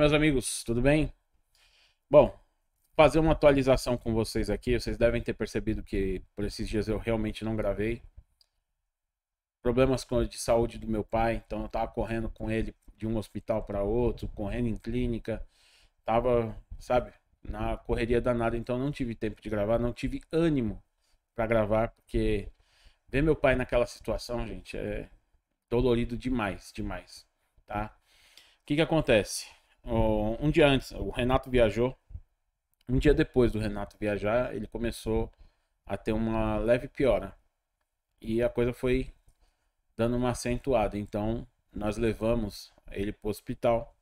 meus amigos, tudo bem? Bom, fazer uma atualização com vocês aqui. Vocês devem ter percebido que por esses dias eu realmente não gravei. Problemas de saúde do meu pai, então eu tava correndo com ele de um hospital para outro, correndo em clínica. Tava, sabe, na correria danada, então não tive tempo de gravar, não tive ânimo para gravar, porque ver meu pai naquela situação, gente, é dolorido demais, demais, tá? O que que acontece? um dia antes, o Renato viajou. Um dia depois do Renato viajar, ele começou a ter uma leve piora. E a coisa foi dando uma acentuada. Então, nós levamos ele para o hospital.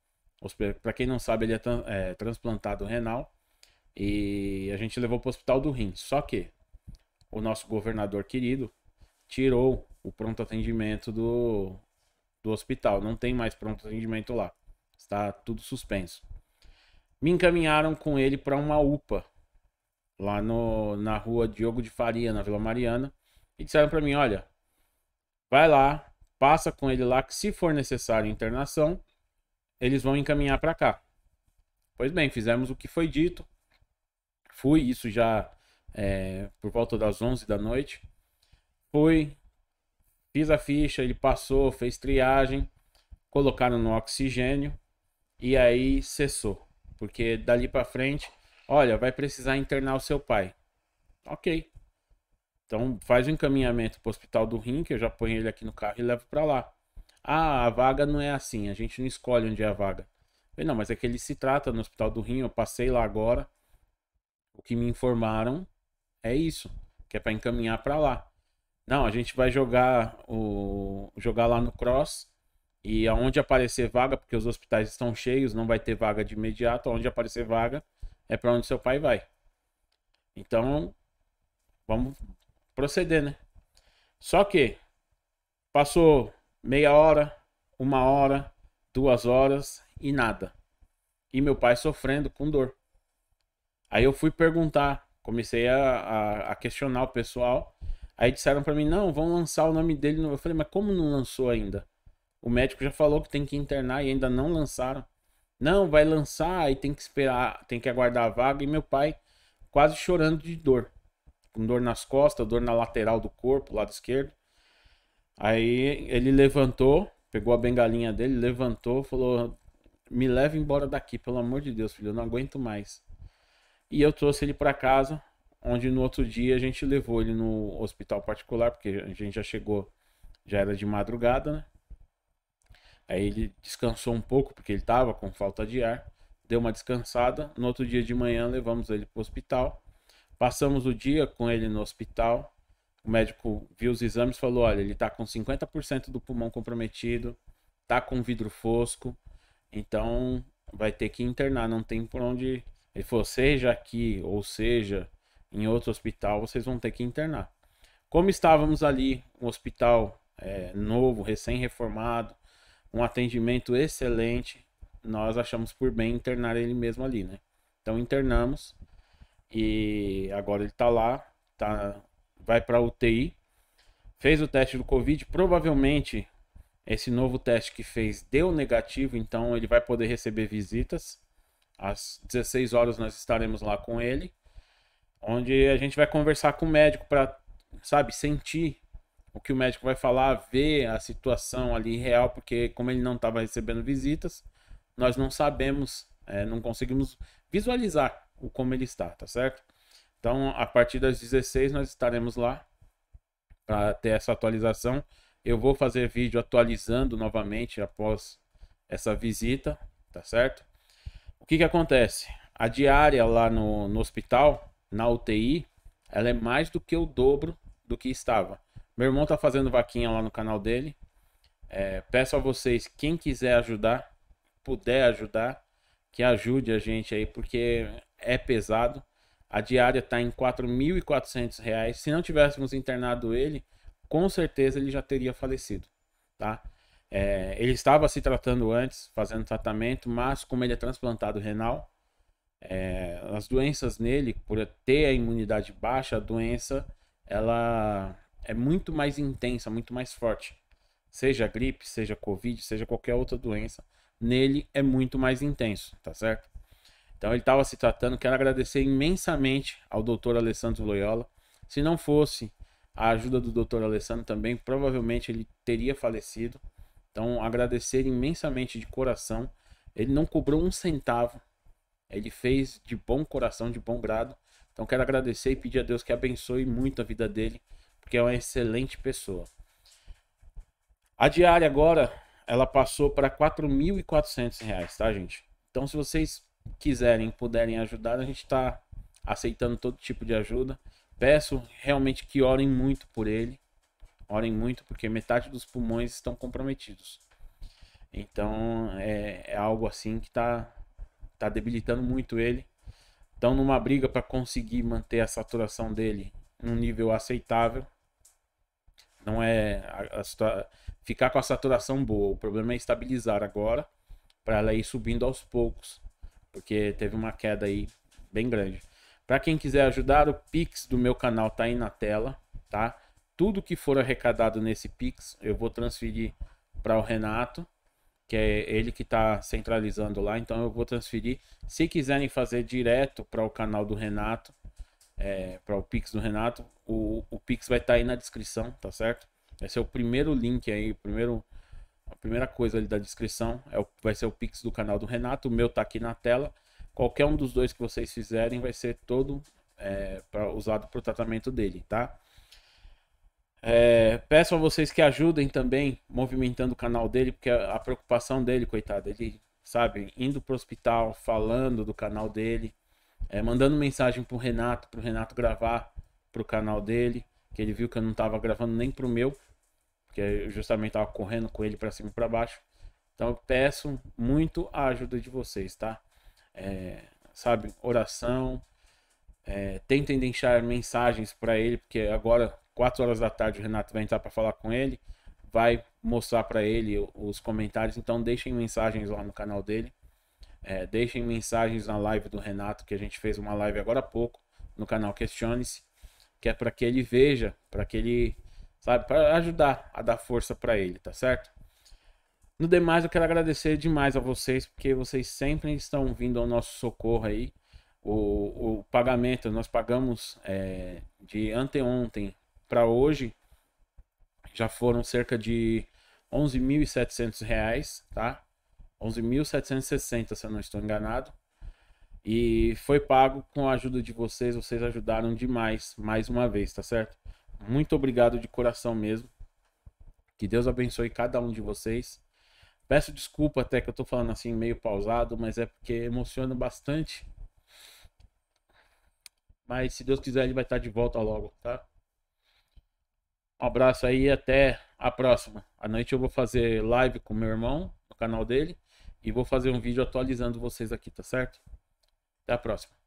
Para quem não sabe, ele é, é, transplantado renal. E a gente levou para o hospital do rim. Só que o nosso governador querido tirou o pronto atendimento do, do hospital. Não tem mais pronto atendimento lá. Está tudo suspenso. Me encaminharam com ele para uma UPA lá no, na rua Diogo de Faria, na Vila Mariana, e disseram para mim: olha, vai lá, passa com ele lá, que se for necessário internação, eles vão encaminhar para cá. Pois bem, fizemos o que foi dito. Fui, isso já é, por volta das 11 da noite. Fui, fiz a ficha, ele passou, fez triagem, colocaram no oxigênio. E aí cessou. Porque dali para frente, olha, vai precisar internar o seu pai. Ok. Então faz o um encaminhamento pro hospital do rim, que eu já ponho ele aqui no carro e levo para lá. Ah, a vaga não é assim, a gente não escolhe onde é a vaga. Falei, não, mas é que ele se trata no hospital do rim, eu passei lá agora. O que me informaram é isso, que é para encaminhar para lá. Não, a gente vai jogar o jogar lá no cross e aonde aparecer vaga, porque os hospitais estão cheios, não vai ter vaga de imediato, aonde aparecer vaga é para onde seu pai vai. Então, vamos proceder, né? Só que passou meia hora, uma hora, duas horas e nada. E meu pai sofrendo com dor. Aí eu fui perguntar, comecei a, a, a questionar o pessoal. Aí disseram para mim: não, vão lançar o nome dele. Eu falei: mas como não lançou ainda? O médico já falou que tem que internar e ainda não lançaram. Não, vai lançar e tem que esperar, tem que aguardar a vaga. E meu pai quase chorando de dor. Com dor nas costas, dor na lateral do corpo, lado esquerdo. Aí ele levantou, pegou a bengalinha dele, levantou, falou: Me leve embora daqui, pelo amor de Deus, filho, eu não aguento mais. E eu trouxe ele para casa, onde no outro dia a gente levou ele no hospital particular, porque a gente já chegou, já era de madrugada, né? Aí ele descansou um pouco, porque ele estava com falta de ar, deu uma descansada. No outro dia de manhã, levamos ele para o hospital. Passamos o dia com ele no hospital. O médico viu os exames e falou: olha, ele está com 50% do pulmão comprometido, está com vidro fosco, então vai ter que internar, não tem por onde. Ele falou: seja aqui ou seja em outro hospital, vocês vão ter que internar. Como estávamos ali, um hospital é, novo, recém-reformado, um atendimento excelente, nós achamos por bem internar ele mesmo ali, né? Então internamos e agora ele tá lá, tá, vai para UTI, fez o teste do Covid, provavelmente esse novo teste que fez deu negativo, então ele vai poder receber visitas. Às 16 horas nós estaremos lá com ele, onde a gente vai conversar com o médico para, sabe, sentir o que o médico vai falar, ver a situação ali real, porque como ele não estava recebendo visitas, nós não sabemos, é, não conseguimos visualizar o como ele está, tá certo? Então, a partir das 16 nós estaremos lá para ter essa atualização. Eu vou fazer vídeo atualizando novamente após essa visita, tá certo? O que que acontece? A diária lá no, no hospital, na UTI, ela é mais do que o dobro do que estava. Meu irmão tá fazendo vaquinha lá no canal dele. É, peço a vocês, quem quiser ajudar, puder ajudar, que ajude a gente aí, porque é pesado. A diária tá em R$ reais. Se não tivéssemos internado ele, com certeza ele já teria falecido, tá? É, ele estava se tratando antes, fazendo tratamento, mas como ele é transplantado renal, é, as doenças nele, por ter a imunidade baixa, a doença ela é muito mais intensa, muito mais forte. Seja gripe, seja covid, seja qualquer outra doença, nele é muito mais intenso, tá certo? Então ele estava se tratando. Quero agradecer imensamente ao Dr. Alessandro Loyola. Se não fosse a ajuda do Dr. Alessandro também, provavelmente ele teria falecido. Então agradecer imensamente de coração. Ele não cobrou um centavo. Ele fez de bom coração, de bom grado. Então quero agradecer e pedir a Deus que abençoe muito a vida dele porque é uma excelente pessoa. A diária agora, ela passou para R$ reais, tá, gente? Então, se vocês quiserem, puderem ajudar, a gente está aceitando todo tipo de ajuda. Peço realmente que orem muito por ele. Orem muito, porque metade dos pulmões estão comprometidos. Então, é, é algo assim que está tá debilitando muito ele. Então, numa briga para conseguir manter a saturação dele num nível aceitável, não é a, a, ficar com a saturação boa. O problema é estabilizar agora para ela ir subindo aos poucos, porque teve uma queda aí bem grande. Para quem quiser ajudar, o Pix do meu canal tá aí na tela, tá? Tudo que for arrecadado nesse Pix, eu vou transferir para o Renato, que é ele que está centralizando lá. Então eu vou transferir. Se quiserem fazer direto para o canal do Renato, é, para o Pix do Renato, o, o Pix vai estar tá aí na descrição, tá certo? Esse é o primeiro link aí, primeiro, a primeira coisa ali da descrição. É o, vai ser o Pix do canal do Renato. O meu tá aqui na tela. Qualquer um dos dois que vocês fizerem vai ser todo é, pra, usado para o tratamento dele, tá? É, peço a vocês que ajudem também movimentando o canal dele, porque a, a preocupação dele, coitado, ele sabe, indo pro hospital, falando do canal dele, é, mandando mensagem pro Renato, pro Renato gravar pro canal dele, que ele viu que eu não tava gravando nem pro meu, porque eu justamente tava correndo com ele para cima e para baixo. Então eu peço muito a ajuda de vocês, tá? É, sabe, oração. É, tentem deixar mensagens para ele, porque agora, 4 horas da tarde, o Renato vai entrar para falar com ele, vai mostrar para ele os comentários. Então, deixem mensagens lá no canal dele. É, deixem mensagens na live do Renato, que a gente fez uma live agora há pouco no canal Questione-se que é para que ele veja, para que ele, sabe, para ajudar a dar força para ele, tá certo? No demais, eu quero agradecer demais a vocês, porque vocês sempre estão vindo ao nosso socorro aí. O, o pagamento, nós pagamos é, de anteontem para hoje, já foram cerca de 11.700 reais, tá? 11.760, se eu não estou enganado. E foi pago com a ajuda de vocês, vocês ajudaram demais, mais uma vez, tá certo? Muito obrigado de coração mesmo. Que Deus abençoe cada um de vocês. Peço desculpa até que eu tô falando assim meio pausado, mas é porque emociona bastante. Mas se Deus quiser, ele vai estar de volta logo, tá? Um abraço aí e até a próxima. À noite eu vou fazer live com meu irmão no canal dele e vou fazer um vídeo atualizando vocês aqui, tá certo? Até a próxima.